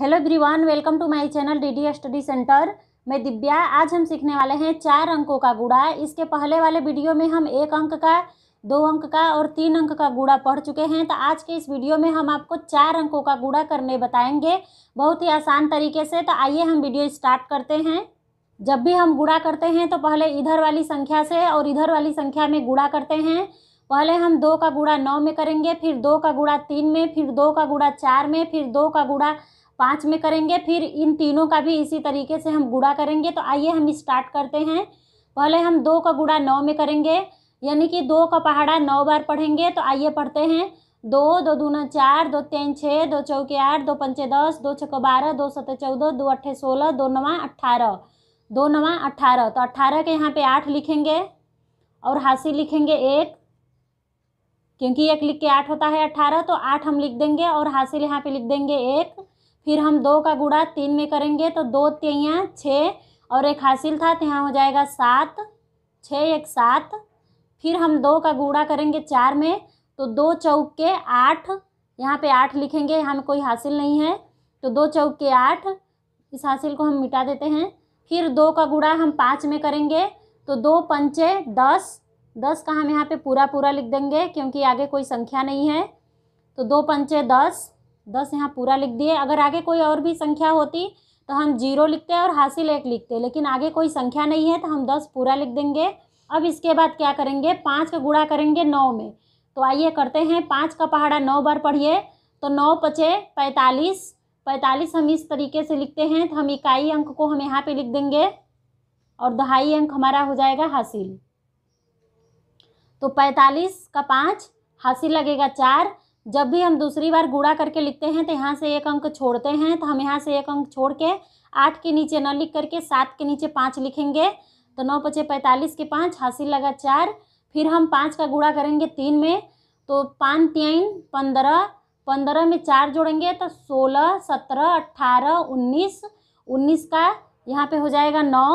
hello everyone welcome to my channel DD study centre मैं दिव्या आज हम सीखने वाले हैं चार अंकों का गुड़ा इसके पहले वाले वीडियो में हम एक अंक का दो अंक का और तीन अंक का गुड़ा पढ़ चुके हैं तो आज के इस वीडियो में हम आपको चार अंकों का गुड़ा करने बताएंगे बहुत ही आसान तरीके से तो आइए हम वीडियो स्टार्ट करते हैं जब भी हम गुड़ा करते हैं तो पहले इधर वाली संख्या से और इधर वाली संख्या में गुड़ा करते हैं पहले हम दो का गुड़ा नौ में करेंगे फिर दो का गुड़ा तीन में फिर दो का गुड़ा चार में फिर दो का गुड़ा पाँच में करेंगे फिर इन तीनों का भी इसी तरीके से हम गुड़ा करेंगे तो आइए हम स्टार्ट करते हैं पहले हम दो का गुड़ा नौ में करेंगे यानी कि दो का पहाड़ा नौ बार पढ़ेंगे तो आइए पढ़ते हैं दो दो दूना चार दो तीन छः दो चौके आठ दो पंचे दस दो छः बारह दो सते चौदह दो अट्ठे सोलह दो नवा अट्ठारह दो नवा अट्ठारह तो अट्ठारह के यहाँ पे आठ लिखेंगे और हासिल लिखेंगे एक क्योंकि एक लिख के आठ होता है अट्ठारह तो आठ हम लिख देंगे और हासिल यहाँ पे लिख देंगे एक फिर हम दो का गुड़ा तीन में करेंगे तो दो तियाँ छः और एक हासिल था तो यहाँ हो जाएगा सात छः एक सात फिर हम दो का गुड़ा करेंगे चार में तो दो चौक के आठ यहाँ पे आठ लिखेंगे यहाँ में कोई हासिल नहीं है तो दो चौक के आठ इस हासिल को हम मिटा देते हैं फिर दो का गुड़ा हम पाँच में करेंगे तो दो पंचे दस दस का हम यहाँ पे पूरा पूरा लिख देंगे क्योंकि आगे कोई संख्या नहीं है तो दो पंचे दस दस यहाँ पूरा लिख दिए अगर आगे कोई और भी संख्या होती तो हम जीरो लिखते हैं और हासिल एक लिखते लेकिन आगे कोई संख्या नहीं है तो हम दस पूरा लिख देंगे अब इसके बाद क्या करेंगे पाँच का गुड़ा करेंगे नौ में तो आइए करते हैं पाँच का पहाड़ा नौ बार पढ़िए तो नौ पचे पैंतालीस पैंतालीस हम इस तरीके से लिखते हैं तो हम इकाई अंक को हम यहाँ पे लिख देंगे और दहाई अंक हमारा हो जाएगा हासिल तो पैंतालीस का पाँच हासिल लगेगा चार जब भी हम दूसरी बार गुड़ा करके लिखते हैं तो यहाँ से एक अंक छोड़ते हैं तो हम यहाँ से एक अंक छोड़ के आठ के नीचे न लिख करके सात के नीचे पाँच लिखेंगे तो नौ पचे पैंतालीस के पाँच हासिल लगा चार फिर हम पाँच का गुड़ा करेंगे तीन में तो पाँच तीन पंद्रह पंद्रह में चार जोड़ेंगे तो सोलह सत्रह अट्ठारह उन्नीस उन्नीस का यहाँ पे हो जाएगा नौ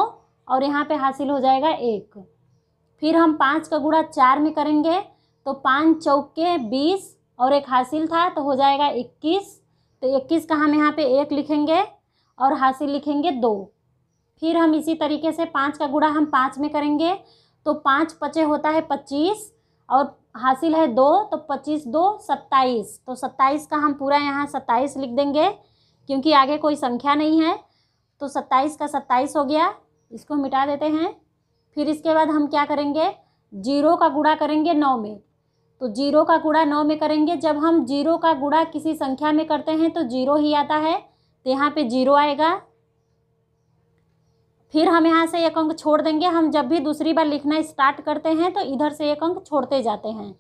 और यहाँ पे हासिल हो जाएगा एक फिर हम पाँच का गुड़ा चार में करेंगे तो पाँच चौके बीस और एक हासिल था तो हो जाएगा इक्कीस तो इक्कीस का हम यहाँ पे एक लिखेंगे और हासिल लिखेंगे दो फिर हम इसी तरीके से पाँच का गुड़ा हम पाँच में करेंगे तो पाँच पचे होता है पच्चीस और हासिल है दो तो पच्चीस दो सत्ताईस तो सत्ताईस का हम पूरा यहाँ सत्ताईस लिख देंगे क्योंकि आगे कोई संख्या नहीं है तो सत्ताईस का सत्ताईस हो गया इसको मिटा देते हैं फिर इसके बाद हम क्या करेंगे जीरो का गुड़ा करेंगे नौ में तो जीरो का गुड़ा नौ में करेंगे जब हम जीरो का गुड़ा किसी संख्या में करते हैं तो जीरो ही आता है तो यहाँ पे जीरो आएगा फिर हम यहाँ से एक अंक छोड़ देंगे हम जब भी दूसरी बार लिखना स्टार्ट करते हैं तो इधर से एक अंक छोड़ते जाते हैं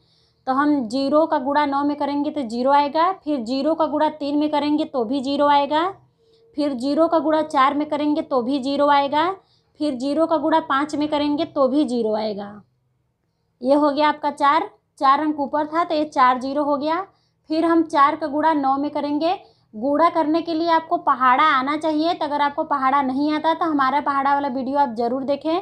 तो हम जीरो का गुड़ा नौ में करेंगे तो जीरो आएगा फिर जीरो का गुड़ा तीन में करेंगे तो भी जीरो आएगा फिर जीरो का गुड़ा चार में करेंगे तो भी जीरो आएगा फिर जीरो का गुड़ा पाँच में करेंगे तो भी जीरो आएगा ये हो गया आपका चार चार अंक ऊपर था तो ये चार जीरो हो गया फिर हम चार का गुड़ा नौ में करेंगे गुड़ा करने के लिए आपको पहाड़ा आना चाहिए तो अगर आपको पहाड़ा नहीं आता तो हमारा पहाड़ा वाला वीडियो आप ज़रूर देखें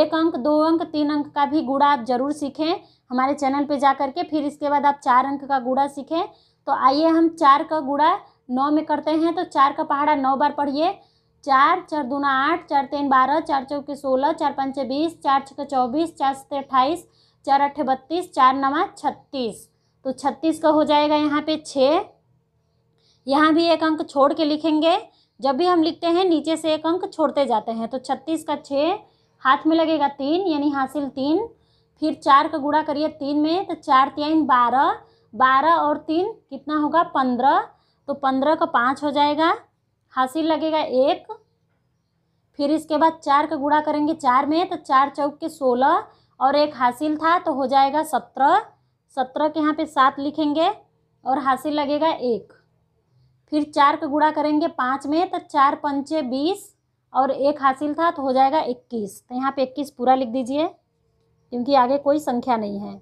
एक अंक दो अंक तीन अंक का भी गुड़ा आप ज़रूर सीखें हमारे चैनल पे जा करके फिर इसके बाद आप चार अंक का गुड़ा सीखें तो आइए हम चार का गुड़ा नौ में करते हैं तो चार का पहाड़ा नौ बार पढ़िए चार चार दूना आठ चार तीन बारह चार चौके सोलह चार पंचे बीस चार छः चौबीस चार सत्तर अट्ठाईस चार अट्ठे बत्तीस चार नवा छत्तीस तो छत्तीस का हो जाएगा यहाँ पे छः यहाँ भी एक अंक छोड़ के लिखेंगे जब भी हम लिखते हैं नीचे से एक अंक छोड़ते जाते हैं तो छत्तीस का छः हाथ में लगेगा तीन यानी हासिल तीन फिर चार का गुड़ा करिए तीन में तो चार तीन बारह बारह और तीन कितना होगा पंद्रह तो पंद्रह का पाँच हो जाएगा हासिल लगेगा एक फिर इसके बाद चार का गुड़ा करेंगे चार में तो चार चौक के सोलह और एक हासिल था तो हो जाएगा सत्रह सत्रह के यहाँ पे सात लिखेंगे और हासिल लगेगा एक फिर चार का गुड़ा करेंगे पाँच में तो चार पंचे बीस और एक हासिल था तो हो जाएगा इक्कीस तो यहाँ पे इक्कीस पूरा लिख दीजिए क्योंकि आगे कोई संख्या नहीं है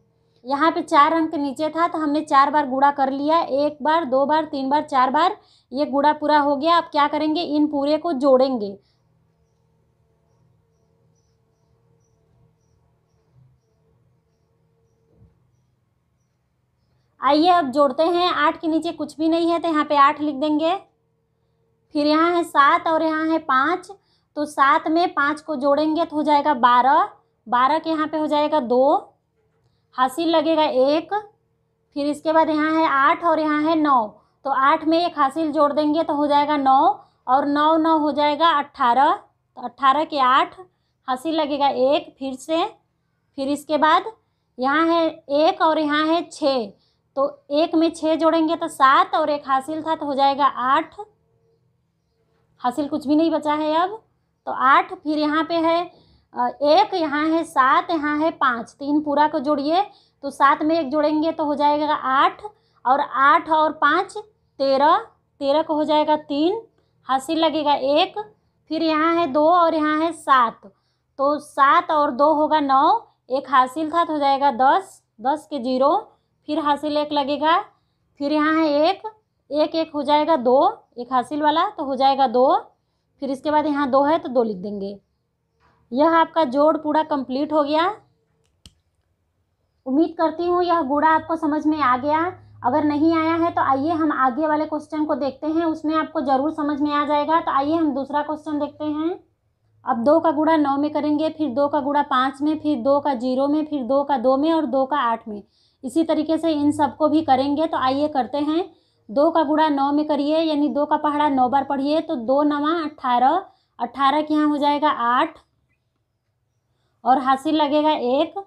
यहाँ पे चार अंक नीचे था तो हमने चार बार गुड़ा कर लिया एक बार दो बार तीन बार चार बार ये गुड़ा पूरा हो गया अब क्या करेंगे इन पूरे को जोड़ेंगे आइए अब जोड़ते हैं आठ के नीचे कुछ भी नहीं है तो यहाँ पे आठ लिख देंगे फिर यहाँ है सात और यहाँ है पाँच तो सात में पाँच को जोड़ेंगे तो हो जाएगा बारह बारह के यहाँ पे हो जाएगा दो हासिल लगेगा एक फिर इसके बाद यहाँ है आठ और यहाँ है नौ तो आठ में एक हासिल जोड़ देंगे तो हो जाएगा नौ और नौ नौ हो जाएगा अट्ठारह तो अट्ठारह के आठ हासिल लगेगा एक फिर से फिर इसके बाद यहाँ है एक और यहाँ है छः तो एक में छः जोड़ेंगे तो सात और एक हासिल था तो हो जाएगा आठ हासिल कुछ भी नहीं बचा है अब तो आठ फिर यहाँ पे है एक यहाँ है सात यहाँ है पाँच तीन पूरा को जोड़िए तो सात में एक जोड़ेंगे तो हो जाएगा आठ और आठ और पाँच तेरह तेरह को हो जाएगा तीन हासिल लगेगा एक फिर यहाँ है दो और यहाँ है सात तो सात और दो होगा नौ एक हासिल था तो हो जाएगा दस दस के जीरो फिर हासिल एक लगेगा फिर यहाँ है एक एक एक हो जाएगा दो एक हासिल वाला तो हो जाएगा दो फिर इसके बाद यहाँ दो है तो दो लिख देंगे यह आपका जोड़ पूरा कंप्लीट हो गया उम्मीद करती हूँ यह गुड़ा आपको समझ में आ गया अगर नहीं आया है तो आइए हम आगे वाले क्वेश्चन को देखते हैं उसमें आपको ज़रूर समझ में आ जाएगा तो आइए हम दूसरा क्वेश्चन देखते हैं अब दो का गुड़ा नौ में करेंगे फिर दो का गुड़ा पाँच में फिर दो का जीरो में फिर दो का दो में और दो का आठ में इसी तरीके से इन सबको भी करेंगे तो आइए करते हैं दो का गुड़ा नौ में करिए यानी दो का पहाड़ा नौ बार पढ़िए तो दो नवा अट्ठारह अट्ठारह के यहाँ हो जाएगा आठ और हासिल लगेगा एक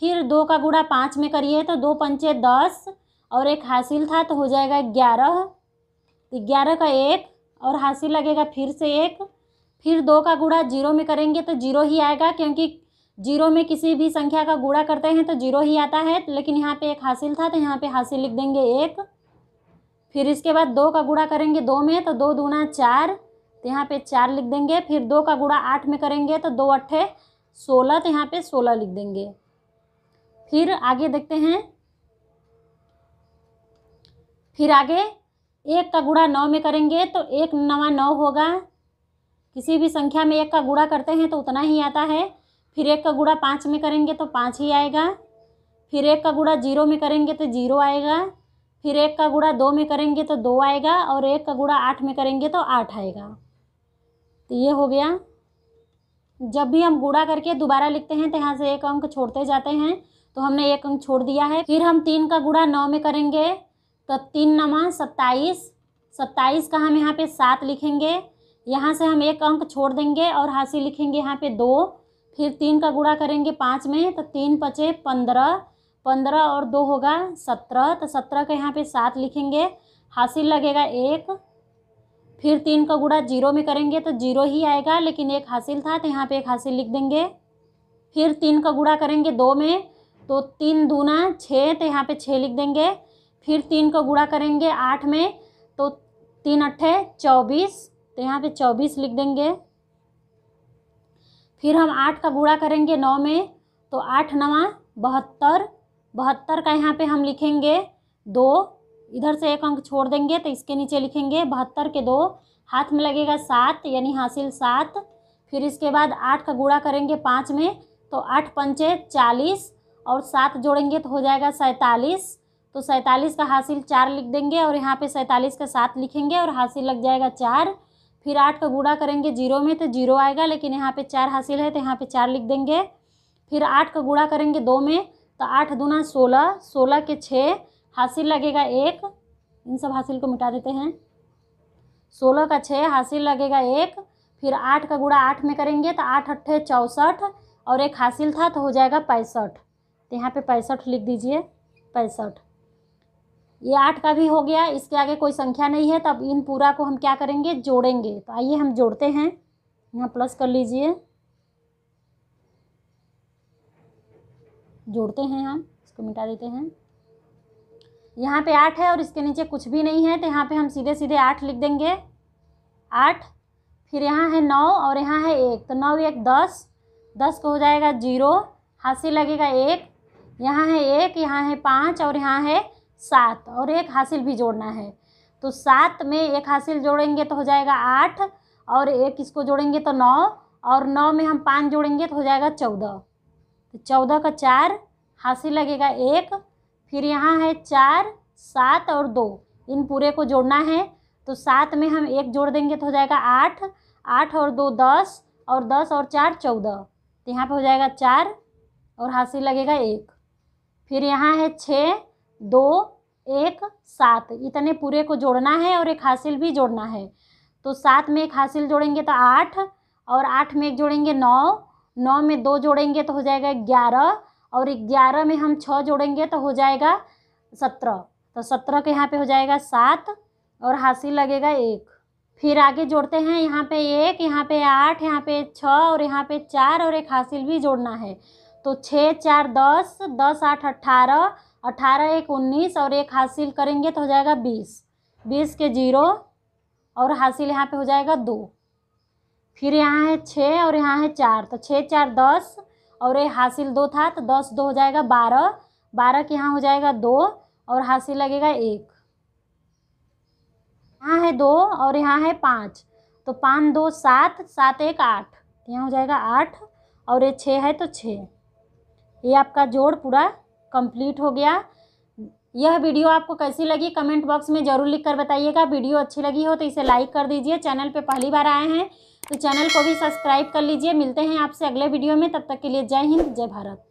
फिर दो का गुड़ा पाँच में करिए तो दो पंचे दस और एक हासिल था तो हो जाएगा ग्यारह तो ग्यारह का एक और हासिल लगेगा फिर से एक फिर दो का गुड़ा जीरो में करेंगे तो जीरो ही आएगा क्योंकि जीरो में किसी भी संख्या का गुणा करते हैं तो जीरो ही आता है लेकिन यहाँ पे एक हासिल था तो यहाँ पे हासिल लिख देंगे एक फिर इसके बाद दो का गुणा करेंगे दो में तो दो दूना चार तो यहाँ पे चार लिख देंगे फिर दो का गुड़ा आठ में करेंगे तो दो अट्ठे सोलह तो यहाँ पे सोलह लिख देंगे फिर आगे देखते हैं फिर आगे एक का गुणा नौ में करेंगे तो एक नवा नौ होगा किसी भी संख्या में एक का गुणा करते हैं तो उतना ही आता है फिर एक का गुड़ा पाँच में करेंगे तो पाँच ही आएगा फिर एक का गुड़ा जीरो में करेंगे तो जीरो आएगा फिर एक का गुड़ा दो में करेंगे तो दो आएगा और एक का गुड़ा आठ में करेंगे तो आठ आएगा तो ये हो गया जब भी हम गुड़ा करके दोबारा लिखते हैं तो यहाँ से एक अंक छोड़ते जाते हैं तो हमने एक अंक छोड़ दिया है फिर हम तीन का गुड़ा नौ में करेंगे तो तीन नमा सत्ताईस सत्ताईस का हम यहाँ पे सात लिखेंगे यहाँ से हम एक अंक छोड़ देंगे और हाँसी लिखेंगे यहाँ पे दो फिर तीन का गुणा करेंगे पाँच में तो तीन पचे पंद्रह पंद्रह और दो होगा सत्रह तो सत्रह का यहाँ पे सात लिखेंगे हासिल लगेगा एक फिर तीन का गुड़ा जीरो में करेंगे तो जीरो ही आएगा लेकिन एक हासिल था तो यहाँ पे एक हासिल लिख देंगे फिर तीन का गुड़ा करेंगे दो में तो तीन दूना छः तो यहाँ पे छः लिख देंगे फिर तीन का गुड़ा करेंगे आठ में तो तीन अट्ठे चौबीस तो यहाँ पे चौबीस लिख देंगे फिर हम आठ का गुणा करेंगे नौ में तो आठ नवा बहत्तर बहत्तर का यहाँ पे हम लिखेंगे दो इधर से एक अंक छोड़ देंगे तो इसके नीचे लिखेंगे बहत्तर के दो हाथ में लगेगा सात यानी हासिल सात फिर इसके बाद आठ का गुणा करेंगे पाँच में तो आठ पंचे चालीस और सात जोड़ेंगे तो हो जाएगा सैंतालीस तो सैंतालीस का हासिल चार लिख देंगे और यहाँ पे सैंतालीस का सात लिखेंगे और हासिल लग जाएगा चार फिर आठ का गुणा करेंगे जीरो में तो जीरो आएगा लेकिन यहाँ पे चार हासिल है तो यहाँ पे चार लिख देंगे फिर आठ का गुणा करेंगे दो में तो आठ दूना सोलह सोलह के छः हासिल लगेगा एक इन सब हासिल को मिटा देते हैं सोलह का छः हासिल लगेगा एक फिर आठ का गुणा आठ में करेंगे तो आठ अट्ठे चौंसठ और एक हासिल था तो हो जाएगा पैंसठ तो यहाँ पर पैंसठ लिख दीजिए पैंसठ ये आठ का भी हो गया इसके आगे कोई संख्या नहीं है तब इन पूरा को हम क्या करेंगे जोड़ेंगे तो आइए हम जोड़ते हैं यहाँ प्लस कर लीजिए जोड़ते हैं हम इसको मिटा देते हैं यहाँ पे आठ है और इसके नीचे कुछ भी नहीं है तो यहाँ पे हम सीधे सीधे आठ लिख देंगे आठ फिर यहाँ है नौ और यहाँ है एक तो नौ एक दस दस को हो जाएगा जीरो हाथ से लगेगा एक यहाँ है एक यहाँ है पाँच और यहाँ है सात और एक हासिल भी जोड़ना है तो सात में एक हासिल जोड़ेंगे तो हो जाएगा आठ और एक इसको जोड़ेंगे तो नौ और नौ में हम पाँच जोड़ेंगे तो हो जाएगा चौदह तो चौदह का चार हासिल लगेगा एक फिर यहाँ है चार सात और दो इन पूरे को जोड़ना है तो सात में हम एक जोड़ देंगे तो हो जाएगा आठ आठ और दो दस और दस और चार चौदह तो यहाँ पर हो जाएगा चार और हासिल लगेगा एक फिर यहाँ है छः दो एक सात इतने पूरे को जोड़ना है और एक हासिल भी जोड़ना है तो सात में एक हासिल जोड़ेंगे तो आठ और आठ में एक जोड़ेंगे नौ नौ में दो जोड़ेंगे तो हो जाएगा ग्यारह और ग्यारह में हम छः जोड़ेंगे तो हो जाएगा सत्रह तो सत्रह के यहाँ पे हो जाएगा सात और हासिल लगेगा एक फिर आगे जोड़ते हैं यहाँ पे एक यहाँ पे आठ यहाँ पे छः और यहाँ पे चार और एक हासिल भी जोड़ना है तो छः चार दस दस आठ अट्ठारह अठारह एक उन्नीस और एक हासिल करेंगे तो हो जाएगा बीस बीस के जीरो और हासिल यहाँ पे हो जाएगा दो फिर यहाँ है छः और यहाँ है चार तो छः चार दस और ये हासिल दो था तो दस दो हो जाएगा बारह बारह के यहाँ हो जाएगा दो और हासिल लगेगा एक यहाँ है दो और यहाँ है पाँच तो पाँच दो सात सात एक आठ तो यहाँ हो जाएगा आठ और ये छः है तो छः ये आपका जोड़ पूरा कंप्लीट हो गया यह वीडियो आपको कैसी लगी कमेंट बॉक्स में ज़रूर लिख कर बताइएगा वीडियो अच्छी लगी हो तो इसे लाइक कर दीजिए चैनल पे पहली बार आए हैं तो चैनल को भी सब्सक्राइब कर लीजिए मिलते हैं आपसे अगले वीडियो में तब तक के लिए जय हिंद जय भारत